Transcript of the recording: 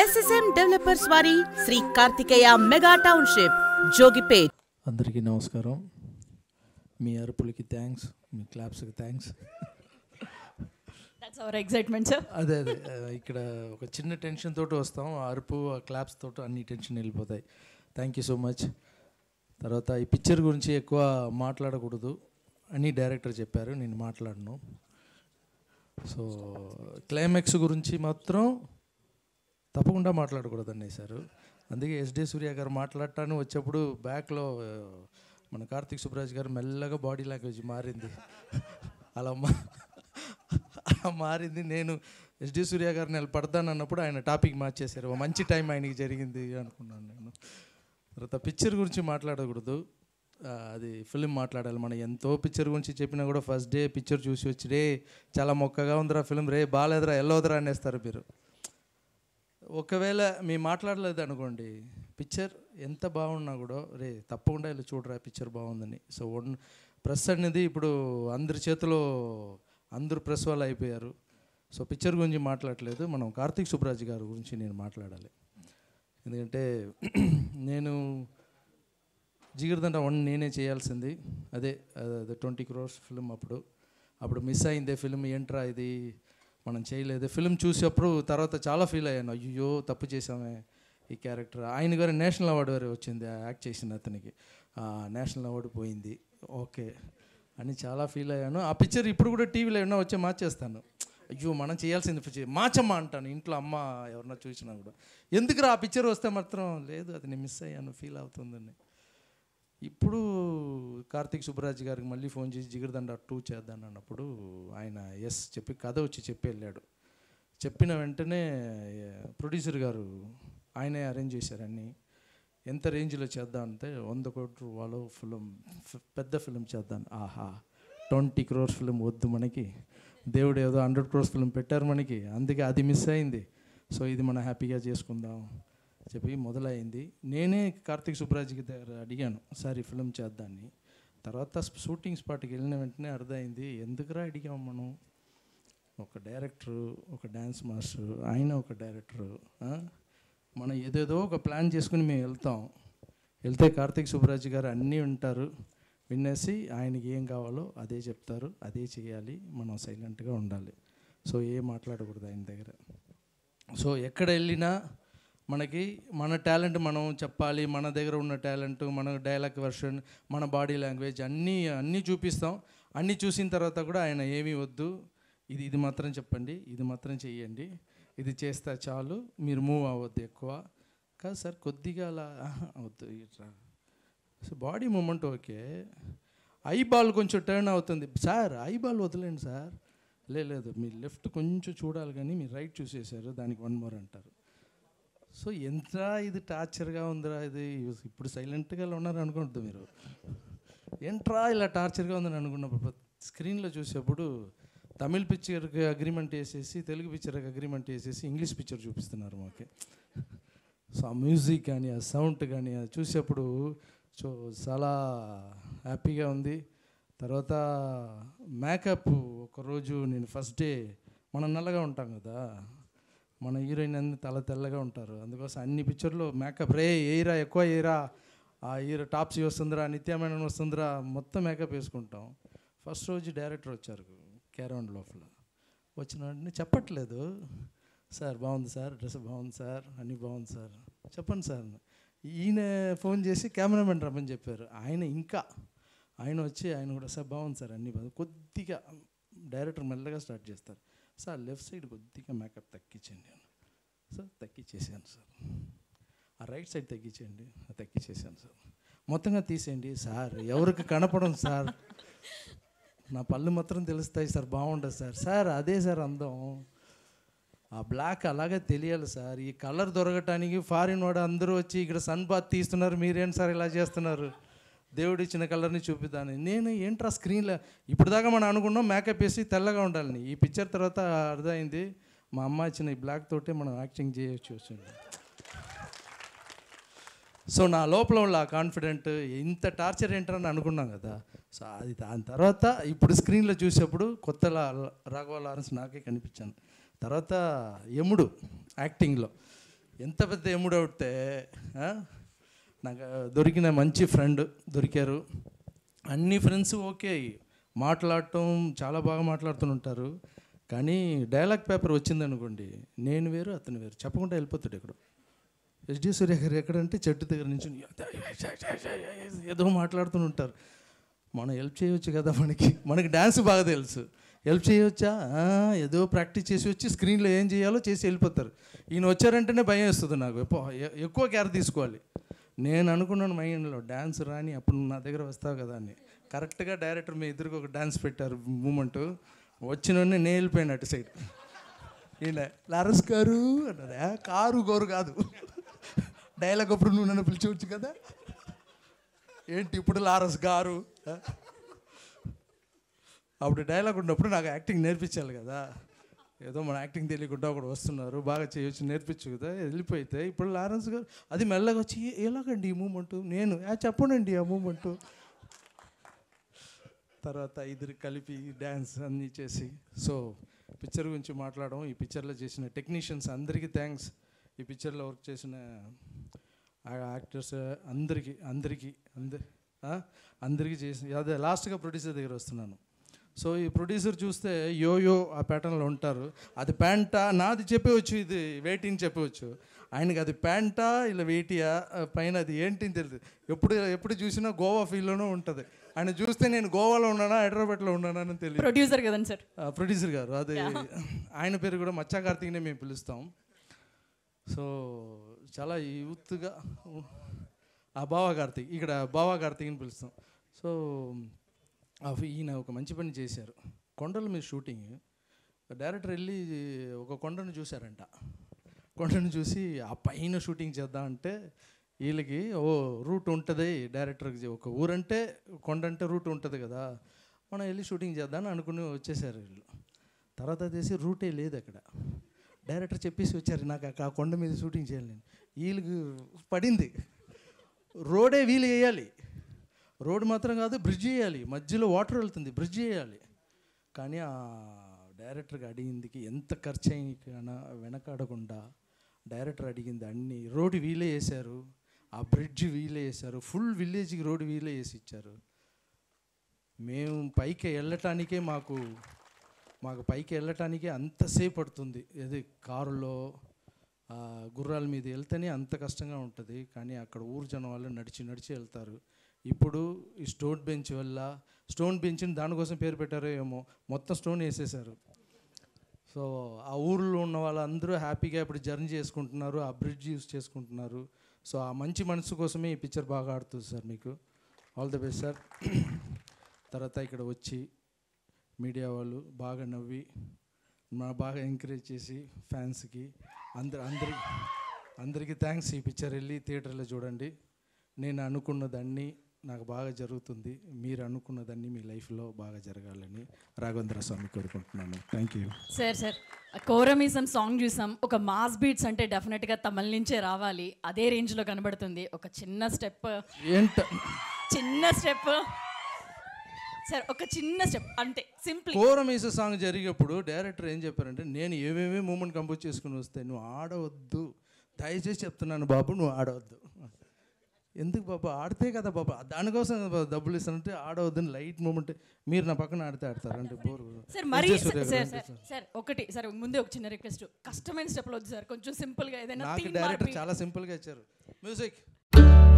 SSM developers వారి Shri Karthikeya mega township Jogipet అందరికీ నమస్కారం మీ అరుపులకి థ్యాంక్స్ మీ క్లాప్స్కి థ్యాంక్స్ ఎక్సైట్మెంట్ సార్ అదే అదే ఇక్కడ ఒక చిన్న టెన్షన్ తోటి వస్తాం అరుపు ఆ క్లాప్స్ తోటి అన్ని టెన్షన్ వెళ్ళిపోతాయి థ్యాంక్ యూ సో మచ్ తర్వాత ఈ పిక్చర్ గురించి ఎక్కువ మాట్లాడకూడదు అని డైరెక్టర్ చెప్పారు నేను మాట్లాడను సో క్లైమాక్స్ గురించి మాత్రం తప్పకుండా మాట్లాడకూడదు సార్ అందుకే ఎస్డి సూర్య గారు మాట్లాడటాను వచ్చేప్పుడు బ్యాక్లో మన కార్తీక్ సుబ్రాజ్ గారు మెల్లగా బాడీ లాంగ్వేజ్ మారింది అలా మా అలా మారింది నేను ఎస్డి సూర్య గారిని పడతాను అన్నప్పుడు ఆయన టాపిక్ మార్చేశారు మంచి టైం ఆయనకి జరిగింది అనుకున్నాను నేను తర్వాత పిక్చర్ గురించి మాట్లాడకూడదు అది ఫిలిం మాట్లాడాలి మనం ఎంతో పిక్చర్ గురించి చెప్పినా కూడా ఫస్ట్ డే పిక్చర్ చూసి వచ్చి రే చాలా మొక్కగా ఉందిరా ఫిలిం రే బాగాలేదురా ఎల్లవదురా అనేస్తారు మీరు ఒకవేళ మీ మాట్లాడలేదు అనుకోండి పిక్చర్ ఎంత బాగున్నా కూడా రే తప్పకుండా ఇలా చూడరా పిక్చర్ బాగుందని సో వన్ ప్రెస్ అనేది ఇప్పుడు అందరి చేతిలో అందరు ప్రెస్ వాళ్ళు అయిపోయారు సో పిక్చర్ గురించి మాట్లాడలేదు మనం కార్తీక్ సుబ్రాజ్ గారి గురించి నేను మాట్లాడాలి ఎందుకంటే నేను జిగిరిదండ వన్ నేనే చేయాల్సింది అదే అదే ట్వంటీ క్రోర్స్ ఫిల్మ్ అప్పుడు అప్పుడు మిస్ అయిందే ఫిల్మ్ ఏంట్రా ఇది మనం చేయలేదు ఫిల్మ్ చూసేప్పుడు తర్వాత చాలా ఫీల్ అయ్యాను అయ్యో తప్పు చేసామే ఈ క్యారెక్టర్ ఆయన గారు నేషనల్ అవార్డు వారు వచ్చింది యాక్ట్ చేసిన అతనికి నేషనల్ అవార్డు పోయింది ఓకే అని చాలా ఫీల్ అయ్యాను ఆ పిక్చర్ ఇప్పుడు కూడా టీవీలో ఏమన్నా వచ్చి మార్చేస్తాను అయ్యో మనం చేయాల్సింది పిక్చర్ మార్చమ్మా అంటాను ఇంట్లో అమ్మ ఎవరన్నా చూసినా కూడా ఎందుకురా ఆ పిక్చర్ వస్తే మాత్రం లేదు అది నేను మిస్ అయ్యాను ఫీల్ అవుతుందని ఇప్పుడు కార్తీక్ సుబ్బరాజ్ గారికి మళ్ళీ ఫోన్ చేసి జిగురుదండ టూ చేద్దాం అన్నప్పుడు ఆయన ఎస్ చెప్పి కథ వచ్చి చెప్పి వెళ్ళాడు చెప్పిన వెంటనే ప్రొడ్యూసర్ గారు ఆయనే అరేంజ్ చేశారని ఎంత రేంజ్లో చేద్దాం అంటే వంద కోట్ల వాళ్ళు ఫిలిం పెద్ద ఫిలిం చేద్దాం ఆహా ట్వంటీ క్రోర్స్ ఫిలిం వద్దు మనకి దేవుడు ఏదో హండ్రెడ్ క్రోర్స్ ఫిలిం పెట్టారు మనకి అందుకే అది మిస్ అయింది సో ఇది మనం హ్యాపీగా చేసుకుందాం చెప్పి మొదలైంది నేనే కార్తీక్ సుబ్రాజ్కి దగ్గర అడిగాను సార్ ఈ ఫిలిం చేద్దాన్ని తర్వాత షూటింగ్ స్పాట్కి వెళ్ళిన వెంటనే అర్థమైంది ఎందుకురా అడిగాం మనం ఒక డైరెక్టరు ఒక డ్యాన్స్ మాస్టర్ ఆయన ఒక డైరెక్టరు మనం ఏదేదో ఒక ప్లాన్ చేసుకుని మేము వెళ్తాం వెళ్తే కార్తీక్ సుబ్రాజ్ గారు అన్నీ ఉంటారు విన్నేసి ఆయనకి ఏం కావాలో అదే చెప్తారు అదే చేయాలి మనం సైలెంట్గా ఉండాలి సో ఏ మాట్లాడకూడదు ఆయన దగ్గర సో ఎక్కడ వెళ్ళినా మనకి మన టాలెంట్ మనం చెప్పాలి మన దగ్గర ఉన్న టాలెంట్ మన డైలాగ్ వెర్షన్ మన బాడీ లాంగ్వేజ్ అన్నీ అన్నీ చూపిస్తాం అన్నీ చూసిన తర్వాత కూడా ఆయన ఏమీ వద్దు ఇది ఇది మాత్రం చెప్పండి ఇది మాత్రం చెయ్యండి ఇది చేస్తే చాలు మీరు మూవ్ అవ్వద్దు ఎక్కువ కాదు సార్ కొద్దిగా అలా అవద్దు so body movement okay eyeball కొంచెం టర్న్ అవుతుంది సార్ ఐ బాల్ వదిలేండి సార్ లేదు మీ లెఫ్ట్ కొంచెం చూడాలి కానీ మీరు రైట్ చూసేశారు దానికి వన్ మోర్ అంటారు సో ఎంత ఇది టార్చర్గా ఉందిరా ఇది ఇప్పుడు సైలెంట్గా ఉన్నారు అనుకుంటుంది మీరు ఏంట్రా ఇలా టార్చర్గా ఉందని అనుకున్నప్పుడు స్క్రీన్లో చూసేప్పుడు తమిళ్ పిక్చర్కి అగ్రిమెంట్ వేసేసి తెలుగు పిక్చర్కి అగ్రిమెంట్ వేసేసి ఇంగ్లీష్ పిక్చర్ చూపిస్తున్నారు మాకే సో ఆ మ్యూజిక్ కానీ ఆ సౌండ్ కానీ అది చూసేప్పుడు సో చాలా హ్యాపీగా ఉంది తర్వాత మేకప్ ఒకరోజు నేను ఫస్ట్ డే మనం నల్లగా ఉంటాం కదా మన హీరోయిన్ అన్ని తల తెల్లగా ఉంటారు అందుకోసం అన్ని పిక్చర్లు మేకప్ రే ఎయిరా ఎక్కువ ఎయిరా ఆ హీరో టాప్స్ వస్తుందిరా నిత్యమైన వస్తుందిరా మొత్తం మేకప్ వేసుకుంటాం ఫస్ట్ రోజు డైరెక్టర్ వచ్చారు క్యారౌండ్ లోపల వచ్చిన వెంటనే చెప్పట్లేదు సార్ బాగుంది సార్ డ్రెస్ బాగుంది సార్ అన్నీ బాగుంది సార్ చెప్పండి సార్ ఈయన ఫోన్ చేసి కెమెరామెన్ రమ్మని చెప్పారు ఆయన ఇంకా ఆయన వచ్చి ఆయన కూడా సార్ బాగుంది సార్ అన్నీ బాగుంది కొద్దిగా డైరెక్టర్ మెల్లగా స్టార్ట్ చేస్తారు సార్ లెఫ్ట్ సైడ్ కొద్దిగా మేకప్ తగ్గించండి సార్ తగ్గించేసాను సార్ ఆ రైట్ సైడ్ తగ్గించండి తగ్గించేసాను సార్ మొత్తంగా తీసేయండి సార్ ఎవరికి కనపడం సార్ నా పళ్ళు మాత్రం తెలుస్తాయి సార్ బాగుండదు సార్ సార్ అదే సార్ అందం ఆ బ్లాక్ అలాగే తెలియాలి సార్ ఈ కలర్ దొరకటానికి ఫారిన్ వాడు అందరూ వచ్చి ఇక్కడ సన్ బాత్ తీస్తున్నారు మీరేంటి సార్ ఇలా చేస్తున్నారు దేవుడు ఇచ్చిన కలర్ని చూపిద్దాను నేను ఏంట్రా స్క్రీన్లో ఇప్పుడు దాకా మనం అనుకున్నాం మేకప్ వేసి తెల్లగా ఉండాలని ఈ పిక్చర్ తర్వాత అర్థమైంది మా అమ్మ ఇచ్చిన ఈ బ్లాక్ తోటే మనం యాక్టింగ్ చేయొచ్చు వచ్చింది సో నా లోపల ఉన్న ఆ కాన్ఫిడెంట్ ఇంత టార్చర్ ఏంటని అనుకున్నాం కదా సో అది దాని తర్వాత ఇప్పుడు స్క్రీన్లో చూసేప్పుడు కొత్త రాఘవ లారెన్స్ నాకే కనిపించాను తర్వాత యముడు యాక్టింగ్లో ఎంత పెద్ద యముడు అవుతే నాకు దొరికిన మంచి ఫ్రెండ్ దొరికారు అన్ని ఫ్రెండ్స్ ఓకే మాట్లాడటం చాలా బాగా మాట్లాడుతుంటారు కానీ డైలాగ్ పేపర్ వచ్చిందనుకోండి నేను వేరు అతను వేరు చెప్పకుండా వెళ్ళిపోతాడు ఇక్కడ ఎస్డి సూర్య గారు ఎక్కడంటే చెట్టు దగ్గర నుంచి ఏదో మాట్లాడుతూ ఉంటారు మనం హెల్ప్ చేయవచ్చు కదా మనకి మనకి డ్యాన్స్ బాగా తెలుసు హెల్ప్ చేయవచ్చా ఏదో ప్రాక్టీస్ చేసి వచ్చి స్క్రీన్లో ఏం చేయాలో చేసి వెళ్ళిపోతారు ఈయన వచ్చారంటేనే భయం వేస్తుంది నాకు ఎక్కువ కేర్ తీసుకోవాలి నేను అనుకున్నాను మైండ్లో డ్యాన్స్ రాని అప్పుడు నా దగ్గర వస్తావు కదా అని కరెక్ట్గా డైరెక్టర్ మీ ఇద్దరికి ఒక డ్యాన్స్ పెట్టారు మూమెంట్ వచ్చిన నేను వెళ్ళిపోయాను అటు సైడ్ ఈయన లరస్ గారు అన్నదా కారు గోరు కాదు డైలాగ్ అప్పుడు నువ్వు నన్ను పిలిచవచ్చు కదా ఏంటి ఇప్పుడు లారస్ గారు అప్పుడు డైలాగ్ ఉన్నప్పుడు నాకు యాక్టింగ్ నేర్పించాలి కదా ఏదో మన యాక్టింగ్ తెలియకుండా ఒకటి వస్తున్నారు బాగా చేయొచ్చు నేర్పించు కదా వెళ్ళిపోయితే ఇప్పుడు లారెన్స్ గారు అది మెల్లగా వచ్చి ఎలాగండి ఈ మూమెంట్ నేను చెప్పండి ఆ మూమెంటు తర్వాత ఇద్దరు కలిపి డ్యాన్స్ అన్నీ చేసి సో పిక్చర్ గురించి మాట్లాడడం ఈ పిక్చర్లో చేసిన టెక్నీషియన్స్ అందరికీ థ్యాంక్స్ ఈ పిక్చర్లో వర్క్ చేసిన యాక్టర్స్ అందరికీ అందరికీ అందరి అందరికీ చేసిన అదే లాస్ట్గా ప్రొడ్యూసర్ దగ్గర వస్తున్నాను సో ఈ ప్రొడ్యూసర్ చూస్తే యో యో ఆ ప్యాటర్న్లో ఉంటారు అది ప్యాంటా నాది చెప్పవచ్చు ఇది వెయిటింగ్ చెప్పవచ్చు ఆయనకి అది ప్యాంటా ఇలా వెయిటియా పైన అది ఏంటి తెలియదు ఎప్పుడు ఎప్పుడు చూసినా గోవా ఫీల్లోనూ ఉంటుంది ఆయన చూస్తే నేను గోవాలో ఉన్నానా హైదరాబాద్లో ఉన్నానా అని తెలియదు ప్రొడ్యూసర్ కదండి సార్ ప్రొడ్యూసర్ గారు అది ఆయన పేరు కూడా మచ్చా కార్తీక్నే మేము పిలుస్తాం సో చాలా యూత్గా ఆ బావా కార్తీక్ ఇక్కడ బావా కార్తీక్ని పిలుస్తాం సో ఈయన ఒక మంచి పని చేశారు కొండల మీద షూటింగ్ డైరెక్టర్ వెళ్ళి ఒక కొండను చూశారంట కొండను చూసి ఆ పైన షూటింగ్ చేద్దాం అంటే వీళ్ళకి ఓ రూట్ ఉంటుంది డైరెక్టర్కి ఒక ఊరంటే కొండ అంటే రూట్ ఉంటుంది కదా మనం వెళ్ళి షూటింగ్ చేద్దామని అనుకుని వచ్చేసారు వీళ్ళు తర్వాత చేసి రూటే లేదు అక్కడ డైరెక్టర్ చెప్పేసి వచ్చారు నాకు ఆ కొండ మీద షూటింగ్ చేయాలి వీళ్ళకి పడింది రోడే వీలు వేయాలి రోడ్డు మాత్రం కాదు బ్రిడ్జ్ చేయాలి మధ్యలో వాటర్ వెళ్తుంది బ్రిడ్జ్ చేయాలి కానీ ఆ డైరెక్టర్గా అడిగిందికి ఎంత ఖర్చు అయినా వెనకాడకుండా డైరెక్టర్ అడిగింది అన్ని రోడ్డు వీలే వేశారు ఆ బ్రిడ్జ్ వీలే వేశారు ఫుల్ విలేజ్కి రోడ్డు వీలే వేసి ఇచ్చారు మేము పైకి వెళ్ళటానికే మాకు మాకు పైకి వెళ్ళటానికే అంతసేపు పడుతుంది ఏది కారులో గుర్రాల మీద వెళ్తేనే అంత కష్టంగా ఉంటుంది కానీ అక్కడ ఊరు జనం వాళ్ళు నడిచి నడిచి వెళ్తారు ఇప్పుడు ఈ స్టోన్ బెంచ్ వల్ల స్టోన్ బెంచ్ని దానికోసం పేరు పెట్టారో ఏమో మొత్తం స్టోన్ వేసేసారు సో ఆ ఊర్లో ఉన్న వాళ్ళందరూ హ్యాపీగా ఇప్పుడు జర్నీ చేసుకుంటున్నారు ఆ బ్రిడ్జ్ యూస్ చేసుకుంటున్నారు సో ఆ మంచి మనసు కోసమే ఈ పిక్చర్ బాగా ఆడుతుంది సార్ మీకు ఆల్ ద బెస్ట్ సార్ తర్వాత ఇక్కడ వచ్చి మీడియా వాళ్ళు బాగా నవ్వి మా బాగా ఎంకరేజ్ చేసి ఫ్యాన్స్కి అందరు అందరికి అందరికీ థ్యాంక్స్ ఈ పిక్చర్ వెళ్ళి థియేటర్లో చూడండి నేను అనుకున్నదన్నీ నాకు బాగా జరుగుతుంది మీరు అనుకున్నదాన్ని మీ లైఫ్లో బాగా జరగాలని రాఘవేంద్ర స్వామి కోరుకుంటున్నాను thank you sir sir Koramisam song చూసాం ఒక మాస్ బీట్స్ అంటే డెఫినెట్గా తమల్ నుంచే రావాలి అదే రేంజ్లో కనబడుతుంది ఒక చిన్న స్టెప్ ఏంట చిన్న స్టెప్ సార్ ఒక చిన్న స్టెప్ అంటే సింపుల్ కోరమీస సాంగ్ జరిగేప్పుడు డైరెక్టర్ ఏం చెప్పారంటే నేను ఏమేమి మూమెంట్ కంపోజ్ చేసుకుని వస్తే నువ్వు ఆడవద్దు దయచేసి చెప్తున్నాను బాబు నువ్వు ఆడవద్దు ఎందుకు బాబా ఆడితే కదా బాబా దానికోసం డబ్బులు ఇస్తానంటే ఆడవద్దని లైట్ మూమెంట్ మీరు నా పక్కన ఆడితే ఆడతారంటే బోర్ సార్ మరి సార్ ఒకటి సార్ ముందే ఒక చిన్న రిక్వెస్ట్ కష్టమైన స్టెప్లు వద్దు సార్ కొంచెం సింపుల్గా ఏదైనా నాకు డైరెక్టర్ చాలా సింపుల్గా ఇచ్చారు మ్యూజిక్